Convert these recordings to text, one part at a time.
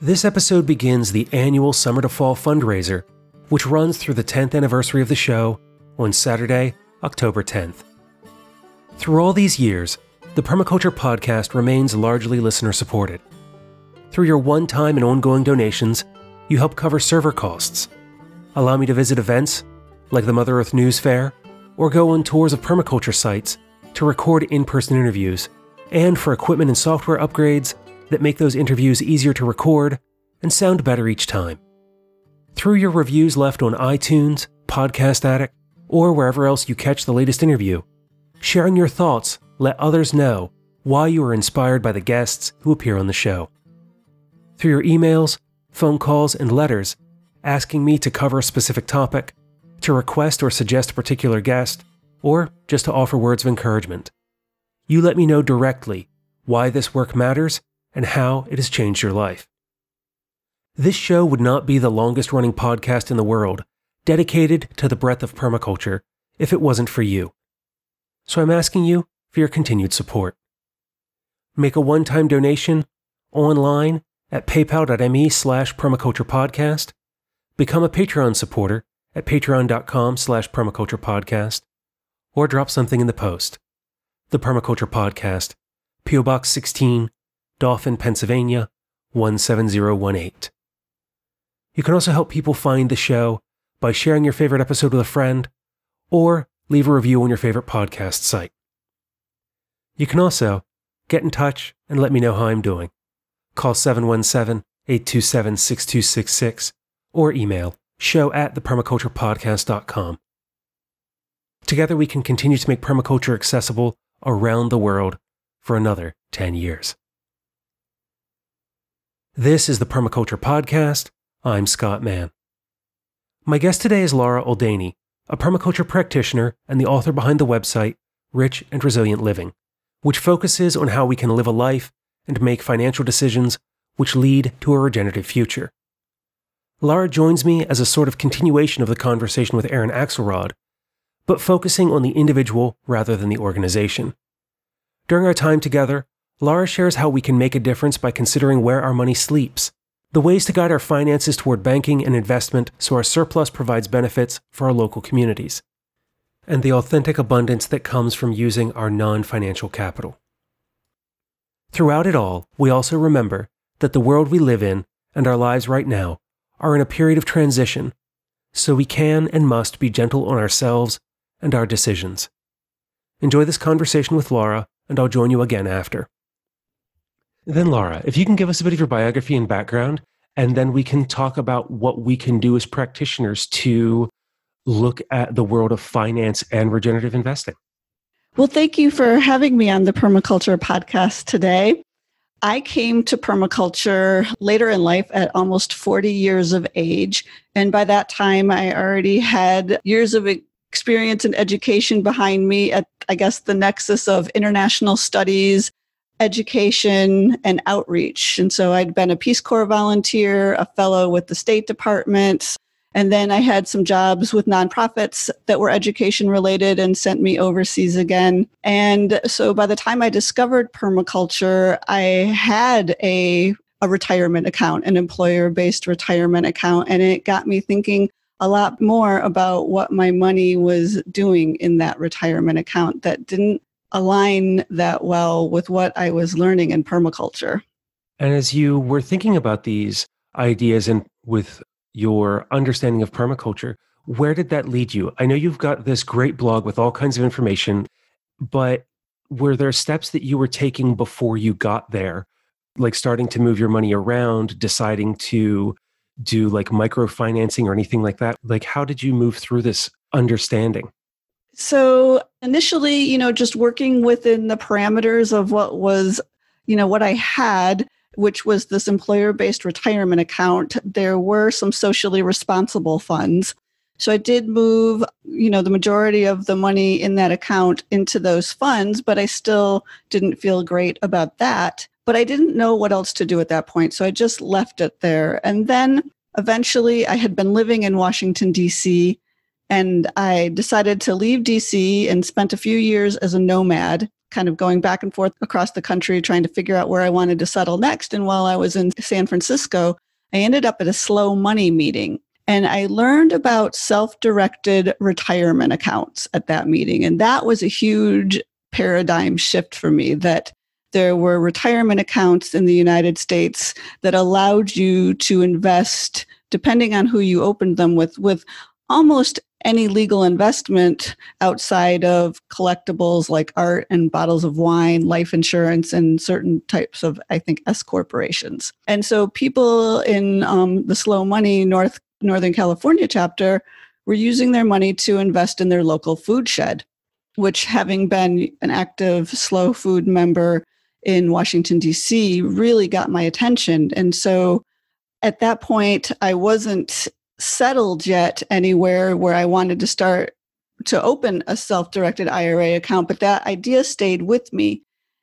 This episode begins the annual Summer to Fall fundraiser, which runs through the 10th anniversary of the show on Saturday, October 10th. Through all these years, the Permaculture Podcast remains largely listener supported. Through your one time and ongoing donations, you help cover server costs, allow me to visit events like the Mother Earth News Fair, or go on tours of permaculture sites to record in person interviews, and for equipment and software upgrades that make those interviews easier to record and sound better each time. Through your reviews left on iTunes, Podcast Addict, or wherever else you catch the latest interview, sharing your thoughts let others know why you are inspired by the guests who appear on the show. Through your emails, phone calls, and letters asking me to cover a specific topic, to request or suggest a particular guest, or just to offer words of encouragement. You let me know directly why this work matters and how it has changed your life. This show would not be the longest running podcast in the world dedicated to the breadth of permaculture if it wasn't for you. So I'm asking you for your continued support. Make a one time donation online at paypal.me slash permaculturepodcast. Become a Patreon supporter at patreon.com slash permaculturepodcast. Or drop something in the post. The Permaculture Podcast, P.O. Box 16, Dauphin, Pennsylvania 17018. You can also help people find the show by sharing your favorite episode with a friend or leave a review on your favorite podcast site. You can also get in touch and let me know how I'm doing. Call 717 827 6266 or email show at thepermaculturepodcast.com. Together we can continue to make permaculture accessible around the world for another 10 years. This is the Permaculture Podcast. I'm Scott Mann. My guest today is Laura Oldaney, a permaculture practitioner and the author behind the website Rich and Resilient Living, which focuses on how we can live a life and make financial decisions which lead to a regenerative future. Laura joins me as a sort of continuation of the conversation with Aaron Axelrod, but focusing on the individual rather than the organization. During our time together, Lara shares how we can make a difference by considering where our money sleeps, the ways to guide our finances toward banking and investment so our surplus provides benefits for our local communities, and the authentic abundance that comes from using our non financial capital. Throughout it all, we also remember that the world we live in and our lives right now are in a period of transition, so we can and must be gentle on ourselves and our decisions. Enjoy this conversation with Laura, and I'll join you again after. Then, Laura, if you can give us a bit of your biography and background, and then we can talk about what we can do as practitioners to look at the world of finance and regenerative investing. Well, thank you for having me on the Permaculture Podcast today. I came to permaculture later in life at almost 40 years of age. And by that time, I already had years of experience and education behind me at, I guess, the nexus of international studies education and outreach. And so I'd been a Peace Corps volunteer, a fellow with the State Department. And then I had some jobs with nonprofits that were education related and sent me overseas again. And so by the time I discovered permaculture, I had a, a retirement account, an employer based retirement account. And it got me thinking a lot more about what my money was doing in that retirement account that didn't align that well with what I was learning in permaculture. And as you were thinking about these ideas and with your understanding of permaculture, where did that lead you? I know you've got this great blog with all kinds of information, but were there steps that you were taking before you got there, like starting to move your money around, deciding to do like microfinancing or anything like that? Like, how did you move through this understanding? So initially, you know, just working within the parameters of what was, you know, what I had, which was this employer based retirement account, there were some socially responsible funds. So I did move, you know, the majority of the money in that account into those funds, but I still didn't feel great about that. But I didn't know what else to do at that point. So I just left it there. And then eventually I had been living in Washington, D.C. And I decided to leave DC and spent a few years as a nomad, kind of going back and forth across the country, trying to figure out where I wanted to settle next. And while I was in San Francisco, I ended up at a slow money meeting. And I learned about self directed retirement accounts at that meeting. And that was a huge paradigm shift for me that there were retirement accounts in the United States that allowed you to invest, depending on who you opened them with, with almost any legal investment outside of collectibles like art and bottles of wine, life insurance, and certain types of, I think, S corporations. And so people in um, the Slow Money North Northern California chapter were using their money to invest in their local food shed, which, having been an active Slow Food member in Washington, D.C., really got my attention. And so at that point, I wasn't settled yet anywhere where I wanted to start to open a self directed IRA account, but that idea stayed with me.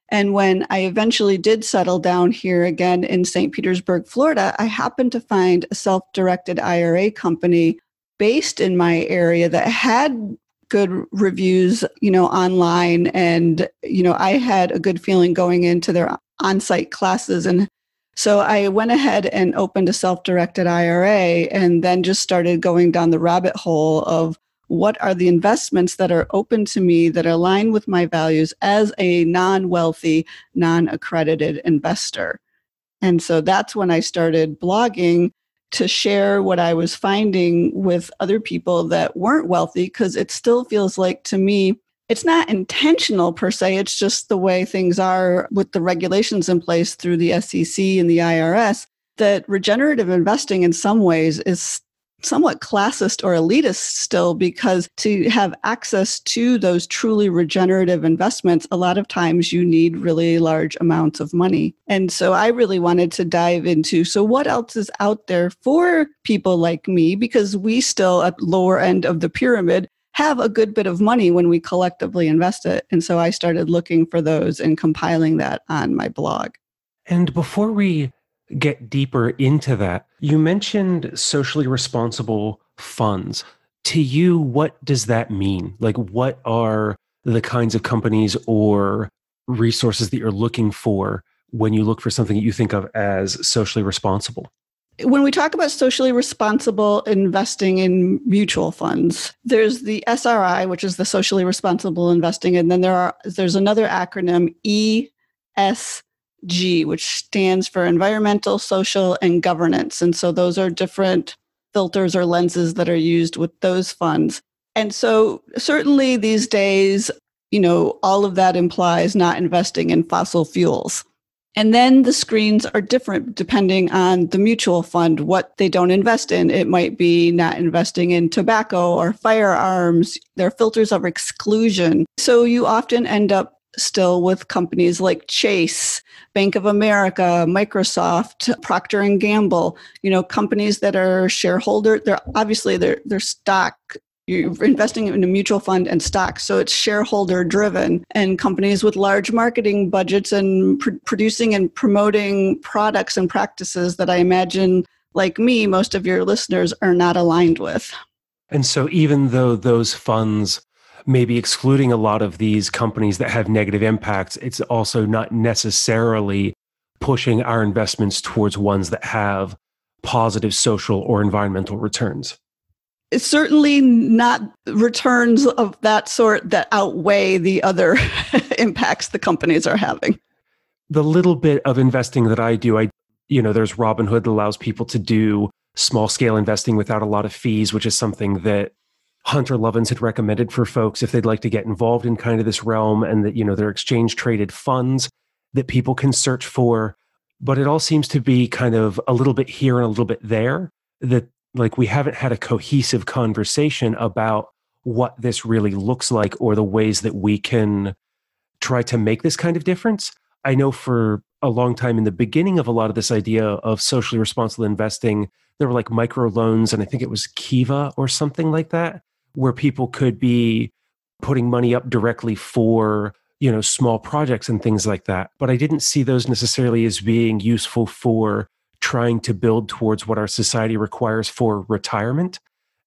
And when I eventually did settle down here again in St. Petersburg, Florida, I happened to find a self directed IRA company based in my area that had good reviews, you know, online. And, you know, I had a good feeling going into their on site classes and so I went ahead and opened a self directed IRA and then just started going down the rabbit hole of what are the investments that are open to me that align with my values as a non wealthy, non accredited investor. And so that's when I started blogging to share what I was finding with other people that weren't wealthy, because it still feels like to me it's not intentional per se. It's just the way things are with the regulations in place through the SEC and the IRS that regenerative investing in some ways is somewhat classist or elitist still because to have access to those truly regenerative investments, a lot of times you need really large amounts of money. And so I really wanted to dive into so, what else is out there for people like me? Because we still at lower end of the pyramid have a good bit of money when we collectively invest it. And so I started looking for those and compiling that on my blog. And before we get deeper into that, you mentioned socially responsible funds. To you, what does that mean? Like, what are the kinds of companies or resources that you're looking for when you look for something that you think of as socially responsible? when we talk about socially responsible investing in mutual funds there's the sri which is the socially responsible investing and then there are there's another acronym esg which stands for environmental social and governance and so those are different filters or lenses that are used with those funds and so certainly these days you know all of that implies not investing in fossil fuels and then the screens are different depending on the mutual fund, what they don't invest in. It might be not investing in tobacco or firearms. There are filters of exclusion. So you often end up still with companies like Chase, Bank of America, Microsoft, Procter and Gamble, you know, companies that are shareholder, they're obviously their their stock you're investing in a mutual fund and stocks, so it's shareholder driven. And companies with large marketing budgets and pr- producing and promoting products and practices that I imagine, like me, most of your listeners are not aligned with. And so, even though those funds may be excluding a lot of these companies that have negative impacts, it's also not necessarily pushing our investments towards ones that have positive social or environmental returns it's certainly not returns of that sort that outweigh the other impacts the companies are having. The little bit of investing that I do, I you know, there's Robinhood that allows people to do small scale investing without a lot of fees, which is something that Hunter Lovins had recommended for folks if they'd like to get involved in kind of this realm and that, you know, they're exchange traded funds that people can search for. But it all seems to be kind of a little bit here and a little bit there that like we haven't had a cohesive conversation about what this really looks like or the ways that we can try to make this kind of difference. I know for a long time in the beginning of a lot of this idea of socially responsible investing, there were like micro loans, and I think it was Kiva or something like that, where people could be putting money up directly for you know small projects and things like that but i didn't see those necessarily as being useful for trying to build towards what our society requires for retirement.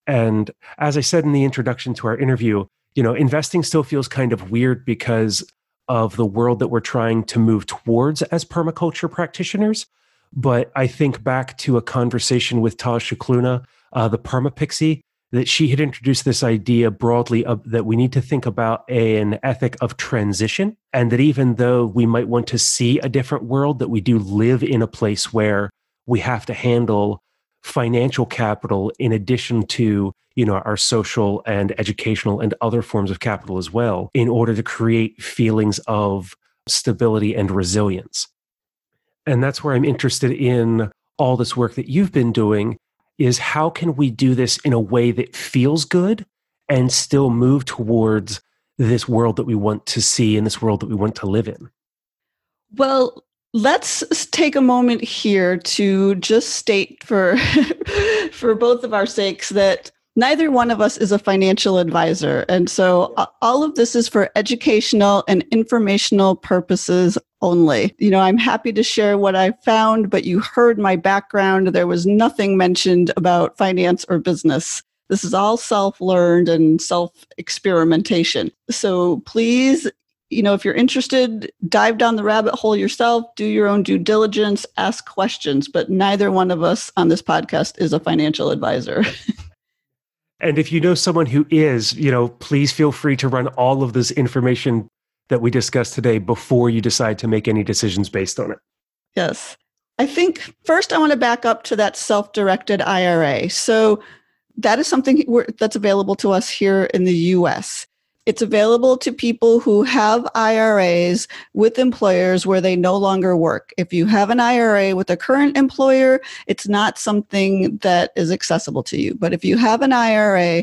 And as I said in the introduction to our interview, you know, investing still feels kind of weird because of the world that we're trying to move towards as permaculture practitioners. But I think back to a conversation with Taj Shakluna, uh, the PermaPixie, Pixie, that she had introduced this idea broadly of, that we need to think about a, an ethic of transition and that even though we might want to see a different world that we do live in a place where we have to handle financial capital in addition to you know our social and educational and other forms of capital as well in order to create feelings of stability and resilience and that's where i'm interested in all this work that you've been doing is how can we do this in a way that feels good and still move towards this world that we want to see and this world that we want to live in well Let's take a moment here to just state for for both of our sakes that neither one of us is a financial advisor and so all of this is for educational and informational purposes only. You know, I'm happy to share what I found, but you heard my background. There was nothing mentioned about finance or business. This is all self learned and self experimentation. So please you know, if you're interested, dive down the rabbit hole yourself, do your own due diligence, ask questions, but neither one of us on this podcast is a financial advisor. and if you know someone who is, you know, please feel free to run all of this information that we discussed today before you decide to make any decisions based on it. Yes. I think first I want to back up to that self directed IRA. So that is something that's available to us here in the US. It's available to people who have IRAs with employers where they no longer work. If you have an IRA with a current employer, it's not something that is accessible to you. But if you have an IRA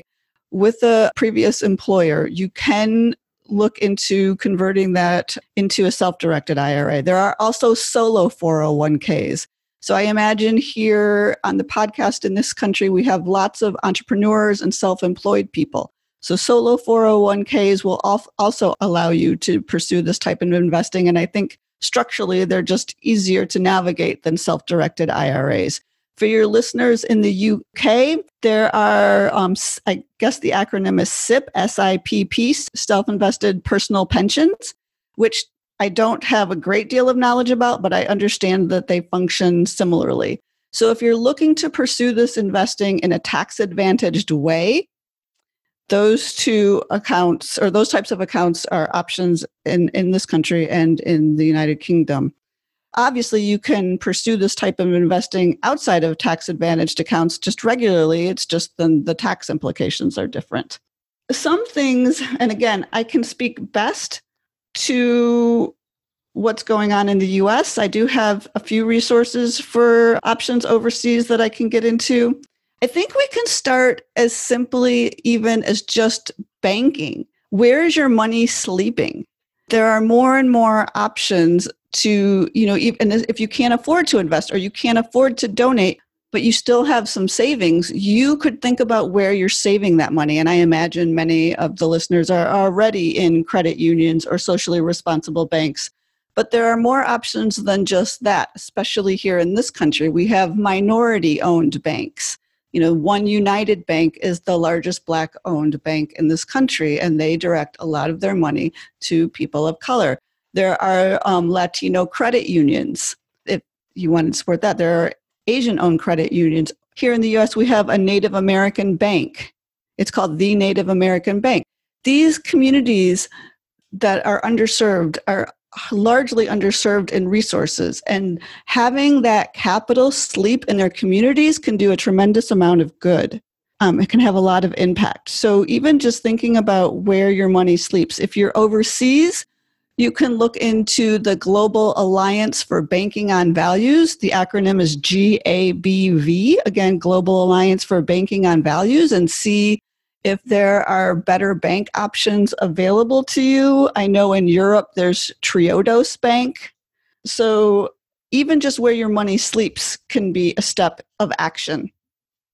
with a previous employer, you can look into converting that into a self directed IRA. There are also solo 401ks. So I imagine here on the podcast in this country, we have lots of entrepreneurs and self employed people. So solo 401ks will also allow you to pursue this type of investing. And I think structurally, they're just easier to navigate than self directed IRAs. For your listeners in the UK, there are, um, I guess the acronym is SIP, S I P P, Self Invested Personal Pensions, which I don't have a great deal of knowledge about, but I understand that they function similarly. So if you're looking to pursue this investing in a tax advantaged way, those two accounts or those types of accounts are options in, in this country and in the United Kingdom. Obviously, you can pursue this type of investing outside of tax advantaged accounts just regularly. It's just then the tax implications are different. Some things, and again, I can speak best to what's going on in the US. I do have a few resources for options overseas that I can get into. I think we can start as simply even as just banking. Where is your money sleeping? There are more and more options to, you know, even if you can't afford to invest or you can't afford to donate, but you still have some savings, you could think about where you're saving that money. And I imagine many of the listeners are already in credit unions or socially responsible banks. But there are more options than just that, especially here in this country. We have minority owned banks you know, One United Bank is the largest black owned bank in this country, and they direct a lot of their money to people of color. There are um, Latino credit unions. If you want to support that, there are Asian owned credit unions. Here in the US, we have a Native American bank. It's called the Native American Bank. These communities that are underserved are largely underserved in resources. And having that capital sleep in their communities can do a tremendous amount of good. Um, it can have a lot of impact. So, even just thinking about where your money sleeps, if you're overseas, you can look into the Global Alliance for Banking on Values. The acronym is GABV, again, Global Alliance for Banking on Values, and see if there are better bank options available to you. I know in Europe there's Triodos Bank. So even just where your money sleeps can be a step of action.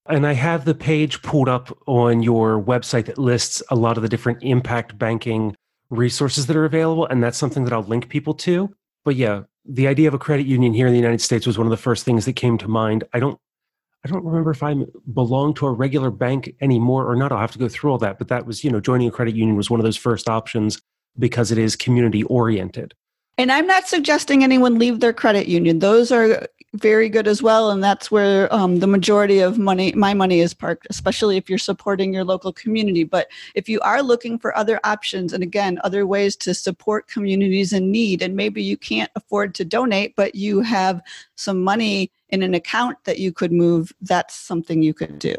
And I have the page pulled up on your website that lists a lot of the different impact banking resources that are available. And that's something that I'll link people to. But yeah, the idea of a credit union here in the United States was one of the first things that came to mind. I don't I don't remember if I belong to a regular bank anymore or not. I'll have to go through all that. But that was, you know, joining a credit union was one of those first options because it is community oriented. And I'm not suggesting anyone leave their credit union. Those are very good as well and that's where um, the majority of money my money is parked especially if you're supporting your local community but if you are looking for other options and again other ways to support communities in need and maybe you can't afford to donate but you have some money in an account that you could move that's something you could do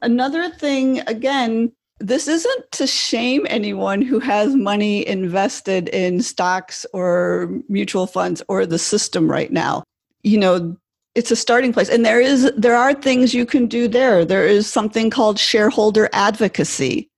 another thing again this isn't to shame anyone who has money invested in stocks or mutual funds or the system right now you know it's a starting place and there is there are things you can do there there is something called shareholder advocacy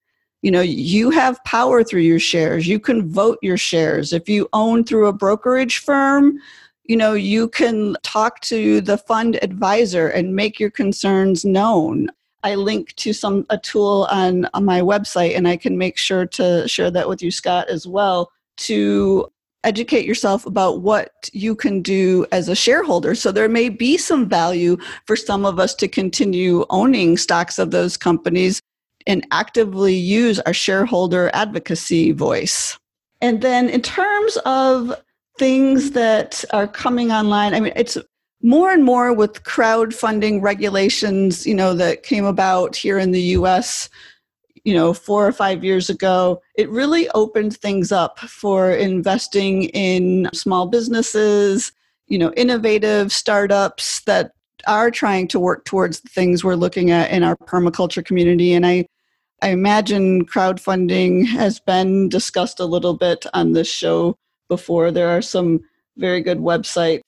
you know you have power through your shares you can vote your shares if you own through a brokerage firm you know you can talk to the fund advisor and make your concerns known i link to some a tool on, on my website and i can make sure to share that with you scott as well to educate yourself about what you can do as a shareholder. So there may be some value for some of us to continue owning stocks of those companies and actively use our shareholder advocacy voice. And then in terms of things that are coming online, I mean, it's more and more with crowdfunding regulations, you know, that came about here in the US you know, four or five years ago, it really opened things up for investing in small businesses, you know, innovative startups that are trying to work towards the things we're looking at in our permaculture community. And I, I imagine crowdfunding has been discussed a little bit on this show before. There are some very good websites.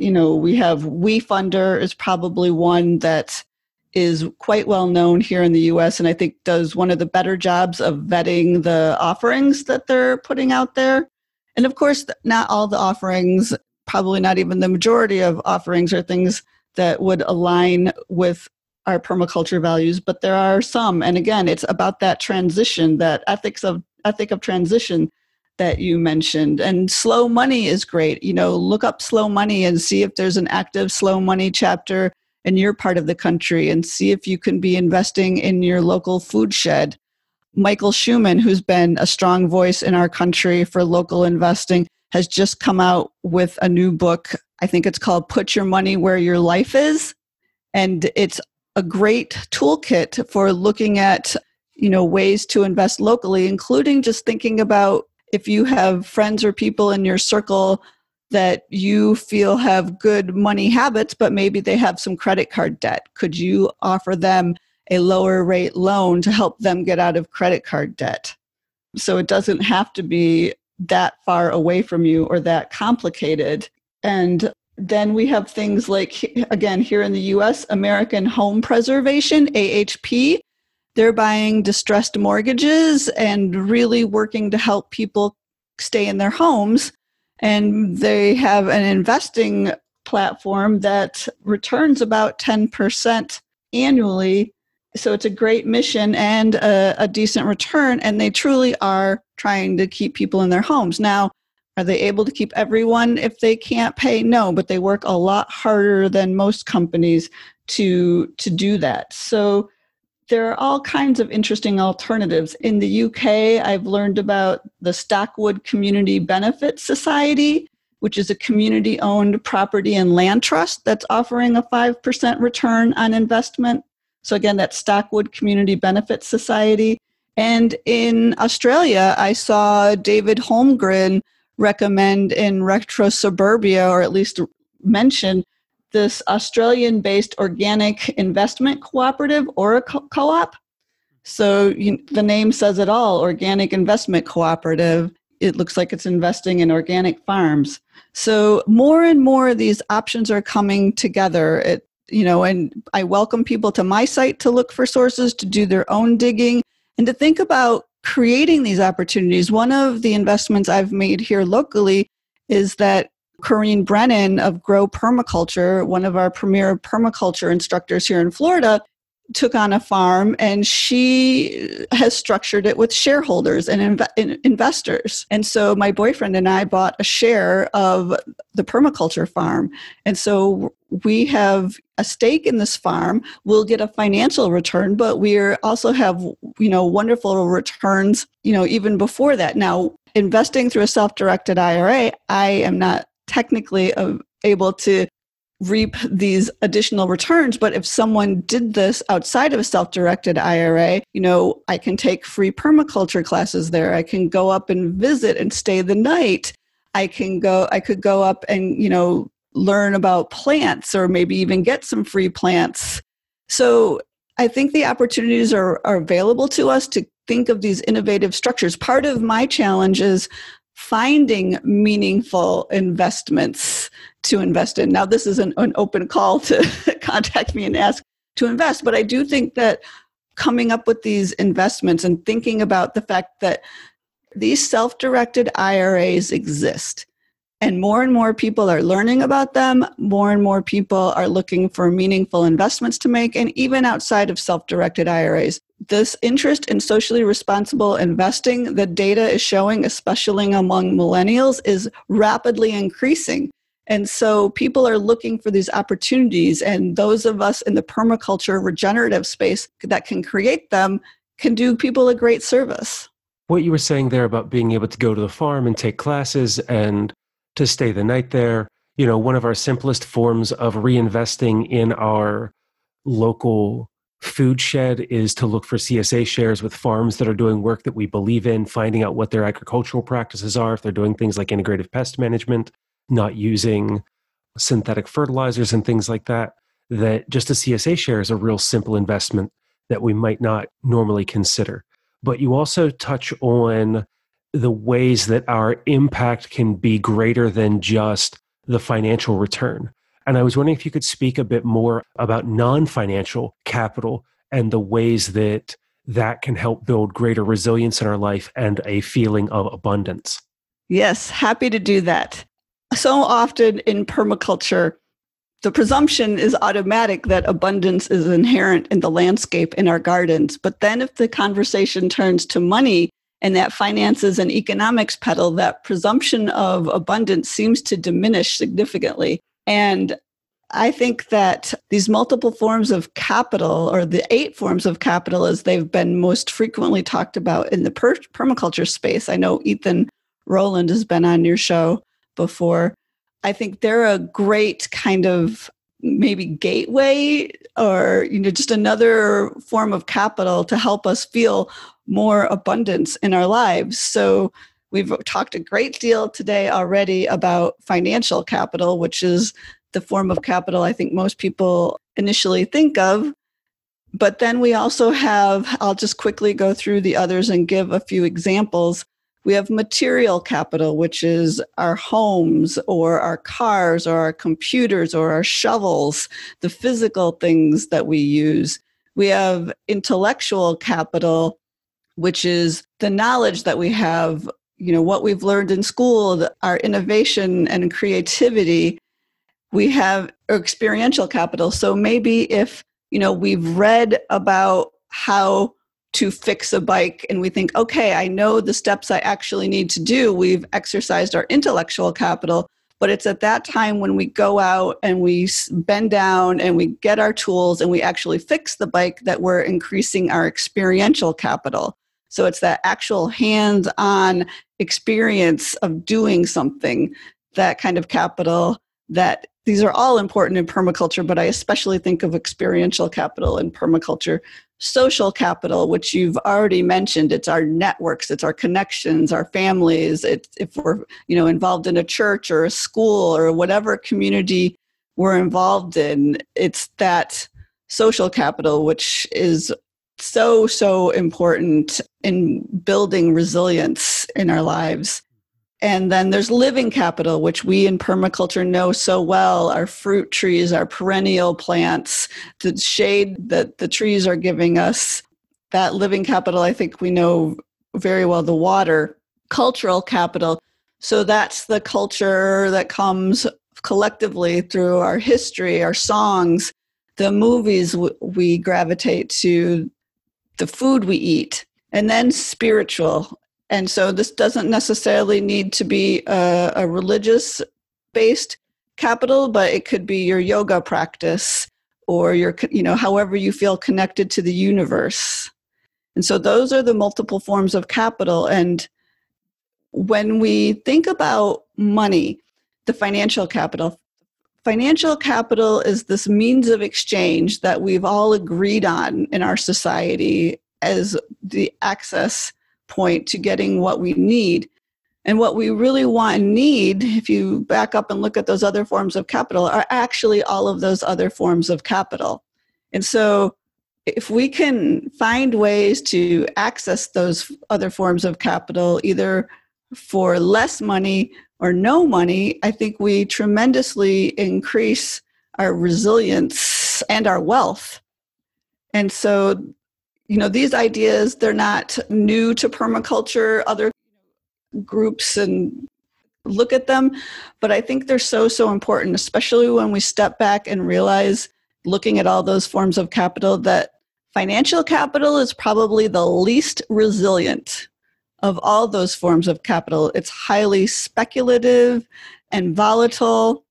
You know, we have WeFunder is probably one that is quite well known here in the US and I think does one of the better jobs of vetting the offerings that they're putting out there. And of course, not all the offerings, probably not even the majority of offerings, are things that would align with our permaculture values, but there are some. And again, it's about that transition, that ethics of ethic of transition that you mentioned. And slow money is great. You know, look up slow money and see if there's an active slow money chapter in your part of the country and see if you can be investing in your local food shed. Michael Schuman, who's been a strong voice in our country for local investing, has just come out with a new book. I think it's called Put Your Money Where Your Life Is. And it's a great toolkit for looking at you know ways to invest locally including just thinking about if you have friends or people in your circle that you feel have good money habits, but maybe they have some credit card debt. Could you offer them a lower rate loan to help them get out of credit card debt? So it doesn't have to be that far away from you or that complicated. And then we have things like, again, here in the US, American Home Preservation, AHP. They're buying distressed mortgages and really working to help people stay in their homes and they have an investing platform that returns about 10% annually. So it's a great mission and a, a, decent return, and they truly are trying to keep people in their homes. Now, are they able to keep everyone if they can't pay? No, but they work a lot harder than most companies to to do that. So there are all kinds of interesting alternatives. In the UK, I've learned about the Stockwood Community Benefit Society, which is a community owned property and land trust that's offering a 5% return on investment. So, again, that's Stockwood Community Benefit Society. And in Australia, I saw David Holmgren recommend in Retro Suburbia, or at least mention this Australian based organic investment cooperative or a co op. So you, the name says it all organic investment cooperative. It looks like it's investing in organic farms. So more and more of these options are coming together. It, you know, and I welcome people to my site to look for sources, to do their own digging, and to think about creating these opportunities. One of the investments I've made here locally is that Corrine Brennan of Grow Permaculture, one of our premier permaculture instructors here in Florida, took on a farm and she has structured it with shareholders and inv- investors. And so my boyfriend and I bought a share of the permaculture farm. And so we have a stake in this farm. We'll get a financial return, but we also have, you know, wonderful returns, you know, even before that. Now, investing through a self-directed IRA, I am not technically able to reap these additional returns but if someone did this outside of a self-directed IRA you know I can take free permaculture classes there I can go up and visit and stay the night I can go I could go up and you know learn about plants or maybe even get some free plants so I think the opportunities are, are available to us to think of these innovative structures. Part of my challenge is finding meaningful investments to invest in. Now, this is an, an open call to contact me and ask to invest, but I do think that coming up with these investments and thinking about the fact that these self directed IRAs exist. And more and more people are learning about them. More and more people are looking for meaningful investments to make. And even outside of self directed IRAs, this interest in socially responsible investing, the data is showing, especially among millennials, is rapidly increasing. And so people are looking for these opportunities. And those of us in the permaculture regenerative space that can create them can do people a great service. What you were saying there about being able to go to the farm and take classes and to stay the night there. You know, one of our simplest forms of reinvesting in our local food shed is to look for CSA shares with farms that are doing work that we believe in, finding out what their agricultural practices are, if they're doing things like integrative pest management, not using synthetic fertilizers and things like that. That just a CSA share is a real simple investment that we might not normally consider. But you also touch on the ways that our impact can be greater than just the financial return. And I was wondering if you could speak a bit more about non financial capital and the ways that that can help build greater resilience in our life and a feeling of abundance. Yes, happy to do that. So often in permaculture, the presumption is automatic that abundance is inherent in the landscape in our gardens. But then if the conversation turns to money, and that finances and economics pedal, that presumption of abundance seems to diminish significantly. And I think that these multiple forms of capital, or the eight forms of capital, as they've been most frequently talked about in the per- permaculture space, I know Ethan Roland has been on your show before. I think they're a great kind of maybe gateway or you know just another form of capital to help us feel more abundance in our lives so we've talked a great deal today already about financial capital which is the form of capital i think most people initially think of but then we also have i'll just quickly go through the others and give a few examples we have material capital, which is our homes or our cars or our computers or our shovels, the physical things that we use. We have intellectual capital, which is the knowledge that we have, you know, what we've learned in school, our innovation and creativity. We have experiential capital. So maybe if, you know, we've read about how to fix a bike and we think, okay, I know the steps I actually need to do. We've exercised our intellectual capital. But it's at that time when we go out and we bend down and we get our tools and we actually fix the bike that we're increasing our experiential capital. So it's that actual hands on experience of doing something, that kind of capital that these are all important in permaculture, but I especially think of experiential capital in permaculture. Social capital, which you've already mentioned, it's our networks, it's our connections, our families. It's if we're you know involved in a church or a school or whatever community we're involved in, it's that social capital which is so so important in building resilience in our lives and then there's living capital, which we in permaculture know so well our fruit trees, our perennial plants, the shade that the trees are giving us. That living capital, I think we know very well the water. Cultural capital. So that's the culture that comes collectively through our history, our songs, the movies we gravitate to, the food we eat. And then spiritual, and so this doesn't necessarily need to be a, a religious based capital, but it could be your yoga practice or your, you know, however you feel connected to the universe. And so those are the multiple forms of capital. And when we think about money, the financial capital, financial capital is this means of exchange that we've all agreed on in our society as the access point to getting what we need. And what we really want and need, if you back up and look at those other forms of capital, are actually all of those other forms of capital. And so, if we can find ways to access those other forms of capital, either for less money or no money, I think we tremendously increase our resilience and our wealth. And so, you know these ideas they're not new to permaculture other groups and look at them but i think they're so so important especially when we step back and realize looking at all those forms of capital that financial capital is probably the least resilient of all those forms of capital it's highly speculative and volatile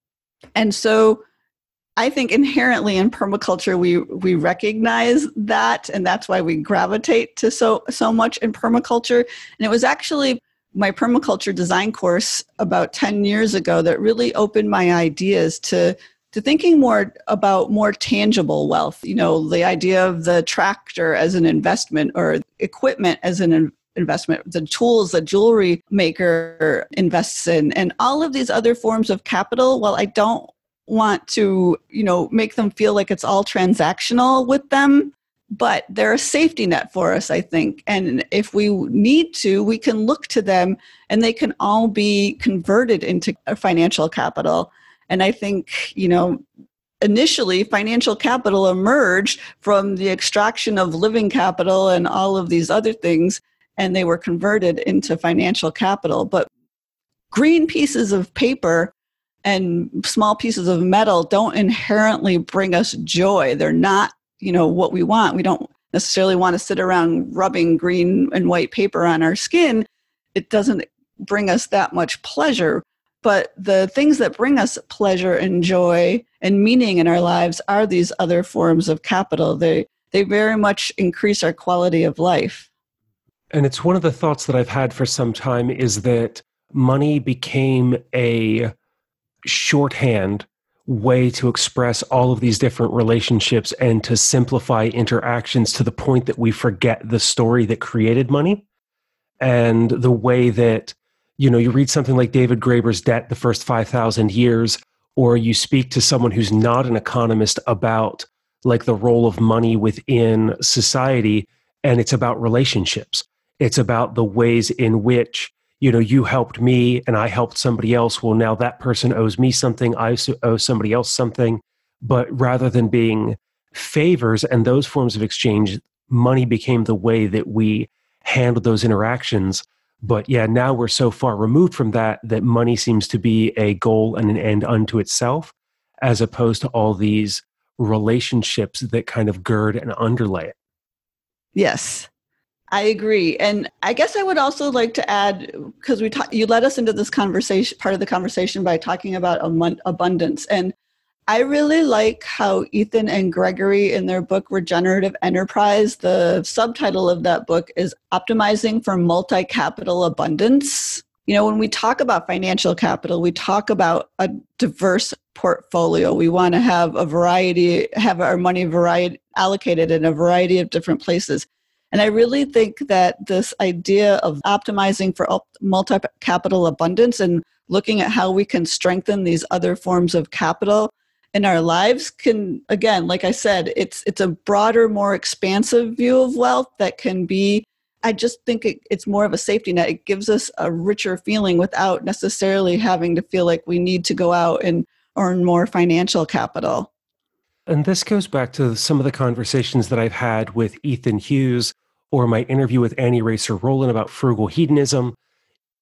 and so I think inherently in permaculture we we recognize that and that's why we gravitate to so so much in permaculture. And it was actually my permaculture design course about 10 years ago that really opened my ideas to to thinking more about more tangible wealth, you know, the idea of the tractor as an investment or equipment as an in- investment, the tools the jewelry maker invests in, and all of these other forms of capital. While I don't want to, you know, make them feel like it's all transactional with them, but they're a safety net for us, I think. And if we need to, we can look to them and they can all be converted into financial capital. And I think, you know, initially financial capital emerged from the extraction of living capital and all of these other things, and they were converted into financial capital. But green pieces of paper and small pieces of metal don't inherently bring us joy. They're not, you know, what we want. We don't necessarily want to sit around rubbing green and white paper on our skin. It doesn't bring us that much pleasure. But the things that bring us pleasure and joy and meaning in our lives are these other forms of capital. They, they very much increase our quality of life. And it's one of the thoughts that I've had for some time is that money became a shorthand way to express all of these different relationships and to simplify interactions to the point that we forget the story that created money and the way that you know you read something like david graeber's debt the first 5000 years or you speak to someone who's not an economist about like the role of money within society and it's about relationships it's about the ways in which you know you helped me and i helped somebody else well now that person owes me something i owe somebody else something but rather than being favors and those forms of exchange money became the way that we handled those interactions but yeah now we're so far removed from that that money seems to be a goal and an end unto itself as opposed to all these relationships that kind of gird and underlay it yes I agree. And I guess I would also like to add because we you led us into this conversation part of the conversation by talking about abundance and I really like how Ethan and Gregory in their book Regenerative Enterprise the subtitle of that book is optimizing for multi-capital abundance. You know, when we talk about financial capital, we talk about a diverse portfolio. We want to have a variety have our money variety allocated in a variety of different places and I really think that this idea of optimizing for multi capital abundance and looking at how we can strengthen these other forms of capital in our lives can again like i said it's it's a broader more expansive view of wealth that can be i just think it, it's more of a safety net it gives us a richer feeling without necessarily having to feel like we need to go out and earn more financial capital and this goes back to some of the conversations that I've had with Ethan Hughes or my interview with Annie Racer Roland about frugal hedonism.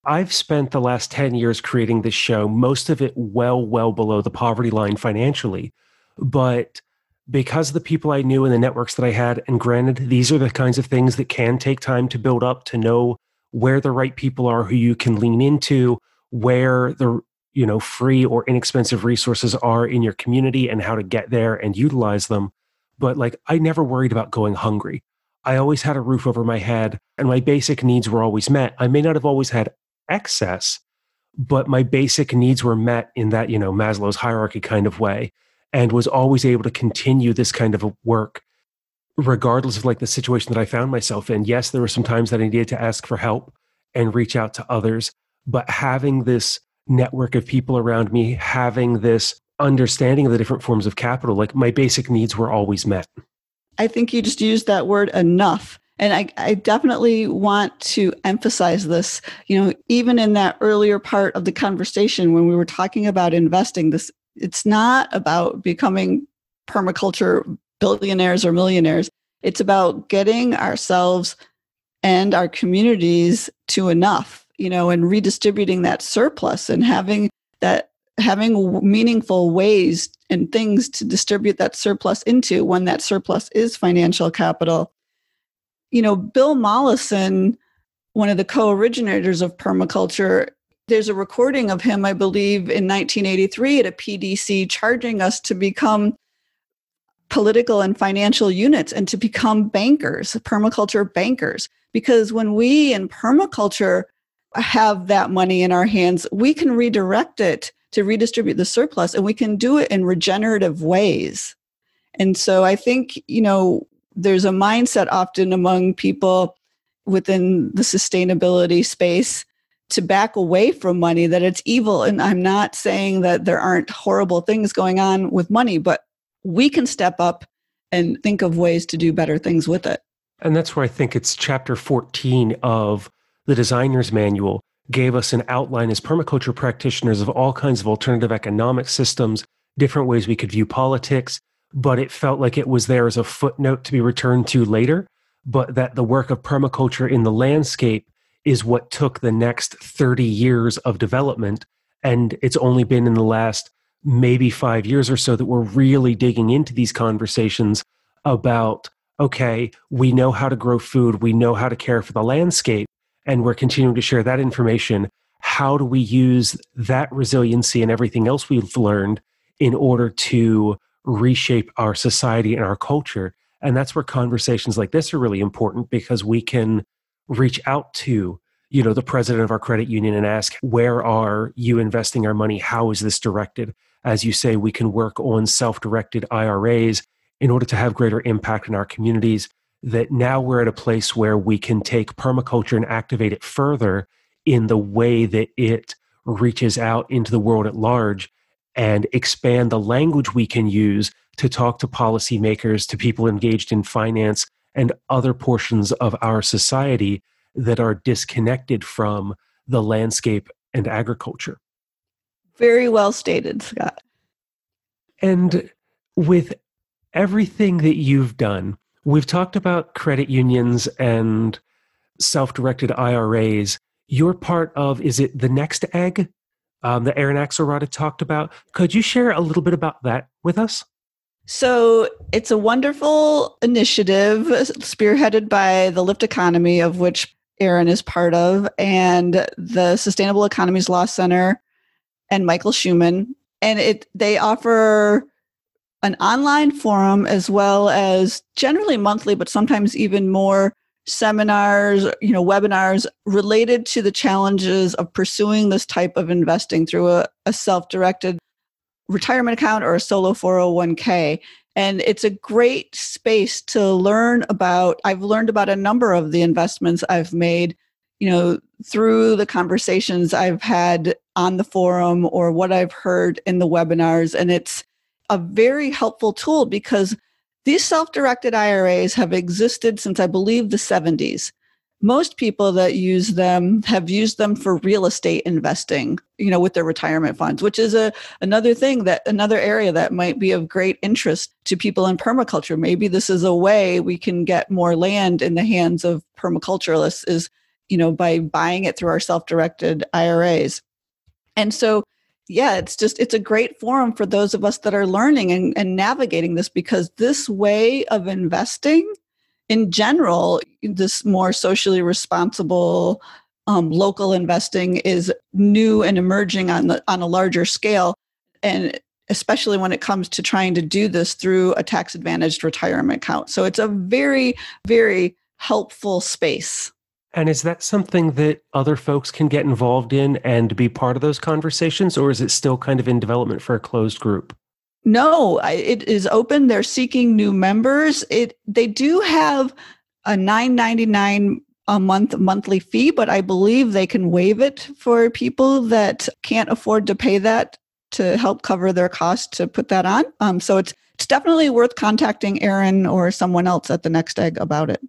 I've spent the last 10 years creating this show, most of it well, well below the poverty line financially. But because the people I knew and the networks that I had, and granted, these are the kinds of things that can take time to build up to know where the right people are who you can lean into, where the you know free or inexpensive resources are in your community and how to get there and utilize them but like i never worried about going hungry i always had a roof over my head and my basic needs were always met i may not have always had excess but my basic needs were met in that you know maslow's hierarchy kind of way and was always able to continue this kind of work regardless of like the situation that i found myself in yes there were some times that i needed to ask for help and reach out to others but having this network of people around me having this understanding of the different forms of capital, like my basic needs were always met. I think you just used that word enough. And I, I, definitely want to emphasize this. You know, even in that earlier part of the conversation when we were talking about investing, this it's not about becoming permaculture billionaires or millionaires. It's about getting ourselves and our communities to enough you know, and redistributing that surplus and having that having meaningful ways and things to distribute that surplus into when that surplus is financial capital. You know, Bill Mollison, one of the co originators of permaculture, there's a recording of him, I believe, in 1983 at a PDC charging us to become political and financial units and to become bankers, permaculture bankers. Because when we in permaculture have that money in our hands, we can redirect it to redistribute the surplus and we can do it in regenerative ways. And so I think, you know, there's a mindset often among people within the sustainability space to back away from money that it's evil and i'm not saying that there aren't horrible things going on with money but we can step up and think of ways to do better things with it and that's where i think it's chapter 14 of the designer's manual gave us an outline as permaculture practitioners of all kinds of alternative economic systems, different ways we could view politics, but it felt like it was there as a footnote to be returned to later. But that the work of permaculture in the landscape is what took the next 30 years of development. And it's only been in the last maybe five years or so that we're really digging into these conversations about okay, we know how to grow food, we know how to care for the landscape and we're continuing to share that information. How do we use that resiliency and everything else we've learned in order to reshape our society and our culture? And that's where conversations like this are really important because we can reach out to you know the president of our credit union and ask where are you investing our money how is this directed as you say we can work on self-directed iras in order to have greater impact in our communities that now we're at a place where we can take permaculture and activate it further in the way that it reaches out into the world at large and expand the language we can use to talk to policymakers, to people engaged in finance, and other portions of our society that are disconnected from the landscape and agriculture. Very well stated, Scott. And with everything that you've done, We've talked about credit unions and self directed IRAs. You're part of, is it the Next Egg um, that Aaron Axelrod had talked about? Could you share a little bit about that with us? So it's a wonderful initiative spearheaded by the Lyft Economy, of which Aaron is part of, and the Sustainable Economies Law Center and Michael Schuman. And it they offer an online forum as well as generally monthly, but sometimes even more seminars, you know, webinars related to the challenges of pursuing this type of investing through a, a self-directed retirement account or a solo 401k. And it's a great space to learn about. I've learned about a number of the investments I've made, you know, through the conversations I've had on the forum or what I've heard in the webinars. And it's a very helpful tool because these self directed IRAs have existed since I believe the 70s. Most people that use them have used them for real estate investing, you know, with their retirement funds, which is a, another thing that another area that might be of great interest to people in permaculture. Maybe this is a way we can get more land in the hands of permaculturalists is, you know, by buying it through our self directed IRAs. And so yeah, it's just it's a great forum for those of us that are learning and, and navigating this because this way of investing in general, this more socially responsible um, local investing is new and emerging on the on a larger scale, and especially when it comes to trying to do this through a tax advantaged retirement account. So it's a very very helpful space. And is that something that other folks can get involved in and be part of those conversations, or is it still kind of in development for a closed group? No, it is open. They're seeking new members. It they do have a nine ninety nine a month monthly fee, but I believe they can waive it for people that can't afford to pay that to help cover their cost to put that on. Um, so it's it's definitely worth contacting Aaron or someone else at the Next Egg about it.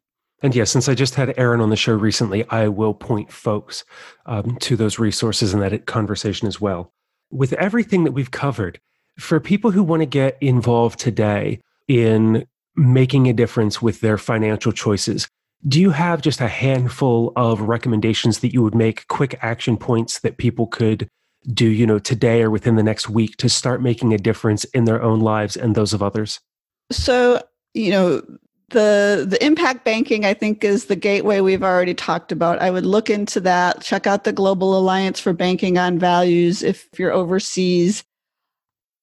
And yeah, since I just had Aaron on the show recently, I will point folks um, to those resources and that conversation as well. With everything that we've covered, for people who want to get involved today in making a difference with their financial choices, do you have just a handful of recommendations that you would make, quick action points that people could do, you know, today or within the next week to start making a difference in their own lives and those of others? So, you know, the the impact banking i think is the gateway we've already talked about i would look into that check out the global alliance for banking on values if you're overseas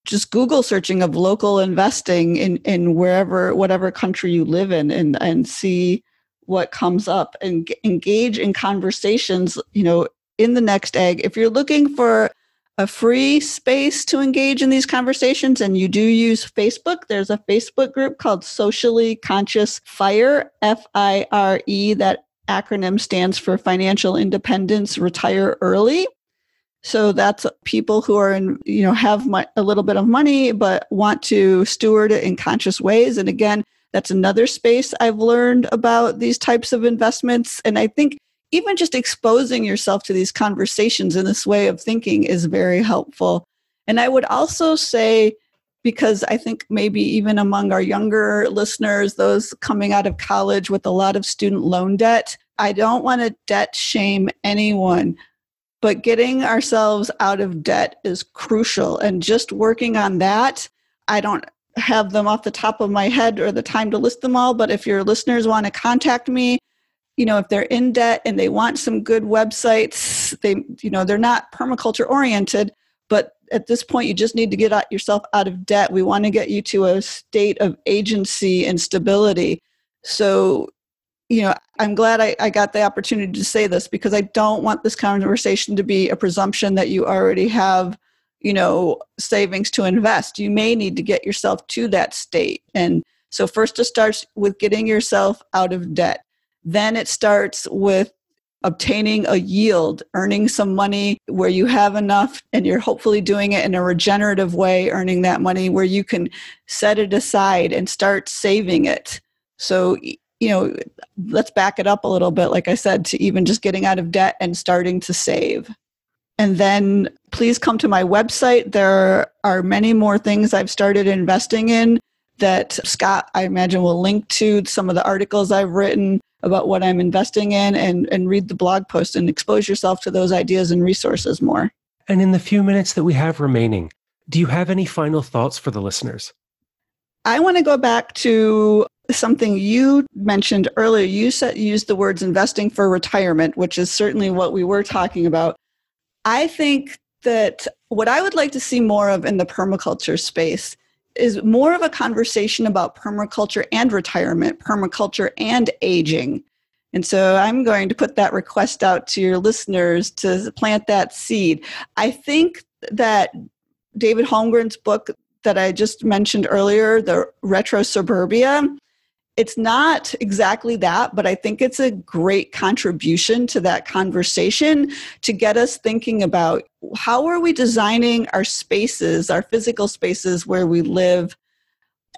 just google searching of local investing in in wherever whatever country you live in and and see what comes up and engage in conversations you know in the next egg if you're looking for a free space to engage in these conversations and you do use Facebook, there's a Facebook group called Socially Conscious FIRE, F I R E. That acronym stands for Financial Independence Retire Early. So that's people who are in, you know, have a little bit of money, but want to steward it in conscious ways. And again, that's another space I've learned about these types of investments. And I think even just exposing yourself to these conversations in this way of thinking is very helpful. And I would also say, because I think maybe even among our younger listeners, those coming out of college with a lot of student loan debt, I don't want to debt shame anyone, but getting ourselves out of debt is crucial. And just working on that, I don't have them off the top of my head or the time to list them all, but if your listeners want to contact me, you know if they're in debt and they want some good websites they you know they're not permaculture oriented but at this point you just need to get out yourself out of debt we want to get you to a state of agency and stability so you know i'm glad I, I got the opportunity to say this because i don't want this conversation to be a presumption that you already have you know savings to invest you may need to get yourself to that state and so first it starts with getting yourself out of debt then it starts with obtaining a yield, earning some money where you have enough and you're hopefully doing it in a regenerative way, earning that money where you can set it aside and start saving it. So, you know, let's back it up a little bit, like I said, to even just getting out of debt and starting to save. And then please come to my website. There are many more things I've started investing in that Scott, I imagine, will link to some of the articles I've written about what I'm investing in and, and read the blog post and expose yourself to those ideas and resources more. And in the few minutes that we have remaining, do you have any final thoughts for the listeners? I want to go back to something you mentioned earlier. You said used the words investing for retirement, which is certainly what we were talking about. I think that what I would like to see more of in the permaculture space is more of a conversation about permaculture and retirement, permaculture and aging. And so I'm going to put that request out to your listeners to plant that seed. I think that David Holmgren's book that I just mentioned earlier, the Retro Suburbia, it's not exactly that, but I think it's a great contribution to that conversation to get us thinking about how are we designing our spaces, our physical spaces where we live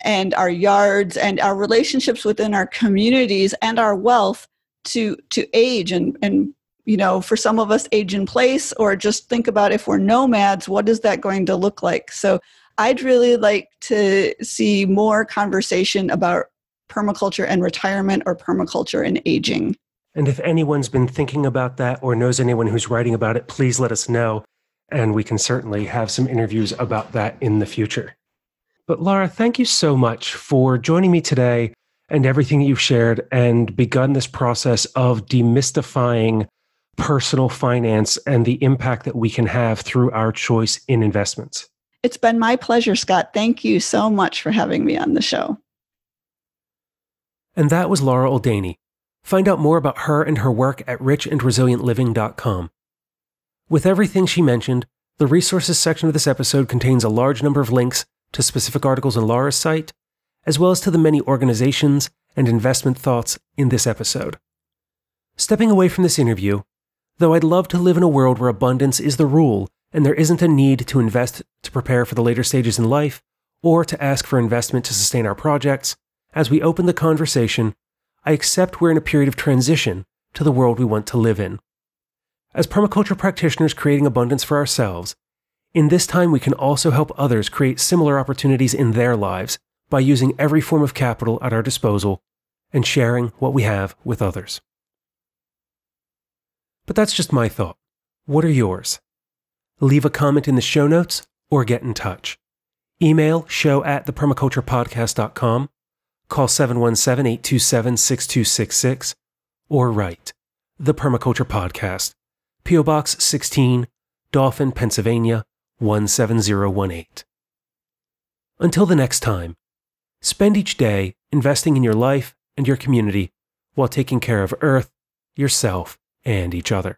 and our yards and our relationships within our communities and our wealth to to age and and you know for some of us age in place or just think about if we're nomads what is that going to look like so i'd really like to see more conversation about permaculture and retirement or permaculture and aging. And if anyone's been thinking about that or knows anyone who's writing about it, please let us know. And we can certainly have some interviews about that in the future. But Laura, thank you so much for joining me today and everything that you've shared and begun this process of demystifying personal finance and the impact that we can have through our choice in investments. It's been my pleasure, Scott. Thank you so much for having me on the show. And that was Laura Oldaney. Find out more about her and her work at richandresilientliving.com. With everything she mentioned, the resources section of this episode contains a large number of links to specific articles in Laura's site, as well as to the many organizations and investment thoughts in this episode. Stepping away from this interview, though I'd love to live in a world where abundance is the rule and there isn't a need to invest to prepare for the later stages in life or to ask for investment to sustain our projects, as we open the conversation, I accept we're in a period of transition to the world we want to live in. As permaculture practitioners creating abundance for ourselves, in this time we can also help others create similar opportunities in their lives by using every form of capital at our disposal and sharing what we have with others. But that's just my thought. What are yours? Leave a comment in the show notes or get in touch. Email show at thepermaculturepodcast.com Call 717 827 6266 or write The Permaculture Podcast, P.O. Box 16, Dauphin, Pennsylvania 17018. Until the next time, spend each day investing in your life and your community while taking care of Earth, yourself, and each other.